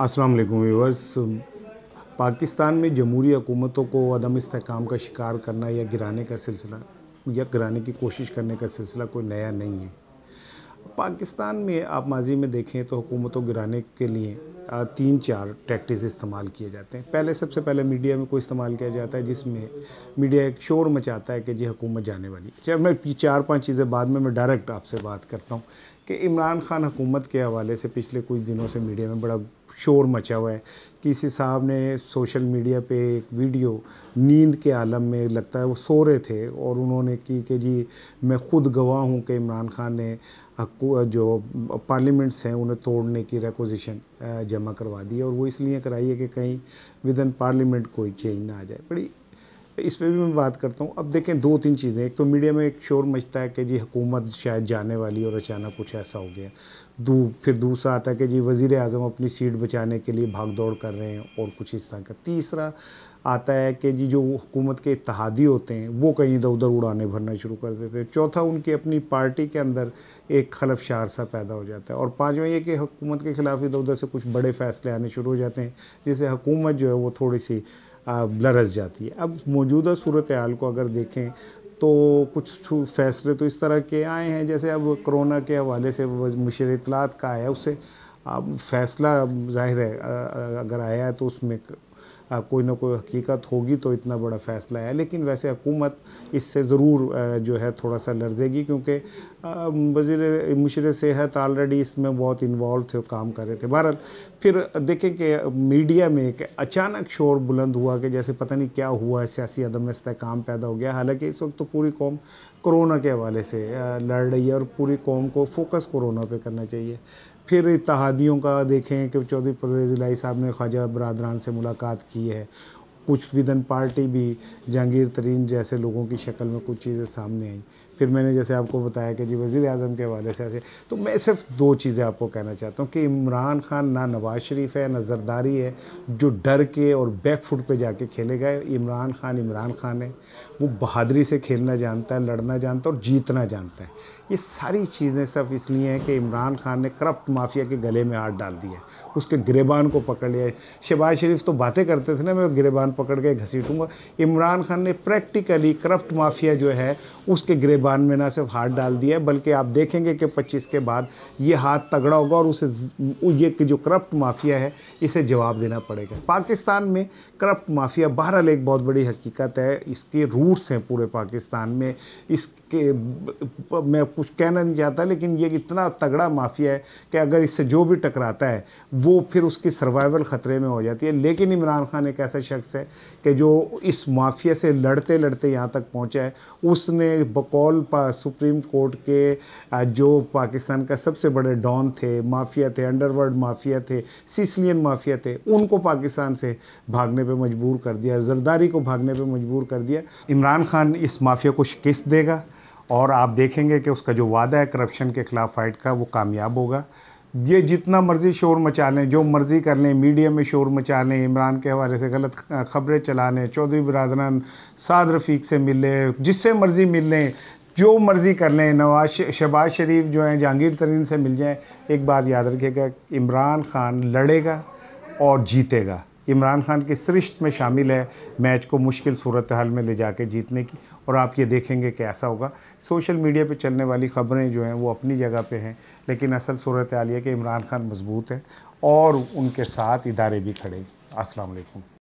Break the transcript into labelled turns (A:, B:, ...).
A: अस्सलाम वालेकुम व्यूवर्स पाकिस्तान में जमहूरी हुकूमतों को अदम इसकाम का शिकार करना या गिराने का सिलसिला या गिराने की कोशिश करने का सिलसिला कोई नया नहीं है पाकिस्तान में आप माजी में देखें तो हुकूमतों गिराने के लिए तीन चार टैक्टिस इस्तेमाल किए जाते हैं पहले सबसे पहले मीडिया में कोई इस्तेमाल किया जाता है जिसमें मीडिया एक शोर मचाता है कि जी हुकूमत जाने वाली जब मैं चार पांच चीज़ें बाद में मैं डायरेक्ट आपसे बात करता हूँ कि इमरान खान हुकूमत के हवाले से पिछले कुछ दिनों से मीडिया में बड़ा शोर मचा हुआ है किसी साहब ने सोशल मीडिया पे एक वीडियो नींद के आलम में लगता है वो सो रहे थे और उन्होंने की कि जी मैं खुद गवाह हूँ कि इमरान खान ने जो पार्लियामेंट्स हैं उन्हें तोड़ने की रेकोजिशन जमा करवा दी और वो इसलिए कराई है कि कहीं विद इन पार्लियामेंट कोई चेंज ना आ जाए बड़ी इस पर भी मैं बात करता हूँ अब देखें दो तीन चीज़ें एक तो मीडिया में एक शोर मचता है कि जी हुकूमत शायद जाने वाली और अचानक कुछ ऐसा हो गया दू फिर दूसरा आता है कि जी वज़ी अजम अपनी सीट बचाने के लिए भाग दौड़ कर रहे हैं और कुछ इस तरह का तीसरा आता है कि जी जो हुकूमत के इतिहादी होते हैं वो कहीं इधर उधर उड़ाने भरना शुरू कर देते हैं चौथा उनकी अपनी पार्टी के अंदर एक खलफशार सा पैदा हो जाता है और पाँचवा ये कि हुकूमत के ख़िलाफ़ इधर उधर से कुछ बड़े फ़ैसले आने शुरू हो जाते हैं जिससे हुकूमत जो है वो थोड़ी सी लरस जाती है अब मौजूदा सूरत हाल को अगर देखें तो कुछ फैसले तो इस तरह के आए हैं जैसे अब कोरोना के हवाले से मुशर इतलात का आया उससे अब फैसला जाहिर है अगर आया है तो उसमें कोई ना कोई हकीकत होगी तो इतना बड़ा फैसला है लेकिन वैसे हुकूमत इससे ज़रूर जो है थोड़ा सा लर्जेगी क्योंकि वजीर मुशर सेहत ऑलरेडी इसमें बहुत इन्वॉल्व थे काम कर रहे थे बहरहाल फिर देखें कि मीडिया में एक अचानक शोर बुलंद हुआ कि जैसे पता नहीं क्या हुआ है सियासी अदम इसकाम पैदा हो गया हालांकि इस वक्त तो पूरी कौम कोरोना के हवाले से लड़ रही है और पूरी कौम को फोकस कोरोना पे करना चाहिए फिर इतिहादियों का देखें कि चौधरी परवेज़ लाई साहब ने ख्वाजा बरदरान से मुलाकात की है कुछ विदन पार्टी भी जहांगीर तरीन जैसे लोगों की शक्ल में कुछ चीज़ें सामने आई फिर मैंने जैसे आपको बताया कि जी वज़ी अजम के हवाले से ऐसे तो मैं सिर्फ दो चीज़ें आपको कहना चाहता हूँ कि इमरान खान ना नवाज़ शरीफ है ना जरदारी है जो डर के और बैक फुट पर जाके खेले गए इमरान खान इमरान खान है वो बहादरी से खेलना जानता है लड़ना जानता है और जीतना जानता है ये सारी चीज़ें सब इसलिए हैं कि इमरान खान ने करप्ट माफिया के गले में हाथ डाल दिया उसके गिरेबान को पकड़ लिया शहबाज शरीफ तो बातें करते थे ना मैं गिरेबान पकड़ के घसीटूंगा इमरान खान ने प्रैक्टिकली करप्ट माफिया जो है उसके गिरेबान इवान में ना सिर्फ हाथ डाल दिया है बल्कि आप देखेंगे कि पच्चीस के बाद ये हाथ तगड़ा होगा और उसे ये जो करप्ट माफिया है इसे जवाब देना पड़ेगा पाकिस्तान में करप्ट माफिया बहरहाल एक बहुत बड़ी हकीकत है इसके रूट्स हैं पूरे पाकिस्तान में इस कि मैं कुछ कहना नहीं चाहता लेकिन ये इतना तगड़ा माफिया है कि अगर इससे जो भी टकराता है वो फिर उसकी सर्वाइवल ख़तरे में हो जाती है लेकिन इमरान खान एक ऐसा शख्स है कि जो इस माफिया से लड़ते लड़ते यहाँ तक पहुँचा है उसने बकौल सुप्रीम कोर्ट के जो पाकिस्तान का सबसे बड़े डॉन थे माफिया थे अंडरवर्ल्ड माफिया थे सिसलियन माफिया थे उनको पाकिस्तान से भागने पर मजबूर कर दिया जरदारी को भागने पर मजबूर कर दिया इमरान खान इस माफिया को शिकस्त देगा और आप देखेंगे कि उसका जो वादा है करप्शन के ख़िलाफ़ फाइट का वो कामयाब होगा ये जितना मर्ज़ी शोर मचा लें जो मर्ज़ी कर लें मीडिया में शोर मचा लें इमरान के हवाले से गलत खबरें चला लें चौधरी बरदरान साद रफ़ीक से मिल लें जिससे मर्ज़ी मिल लें जो मर्ज़ी कर लें नवाज शहबाज शरीफ जो हैं जहांगीर तरीन से मिल जाएं एक बात याद रखिएगा इमरान खान लड़ेगा और जीतेगा इमरान खान के सृष्ट में शामिल है मैच को मुश्किल सूरत हाल में ले जाके जीतने की और आप ये देखेंगे कि ऐसा होगा सोशल मीडिया पे चलने वाली खबरें जो हैं वो अपनी जगह पे हैं लेकिन असल सूरत हाल यह कि इमरान खान मजबूत है और उनके साथ इदारे भी खड़े असलकुम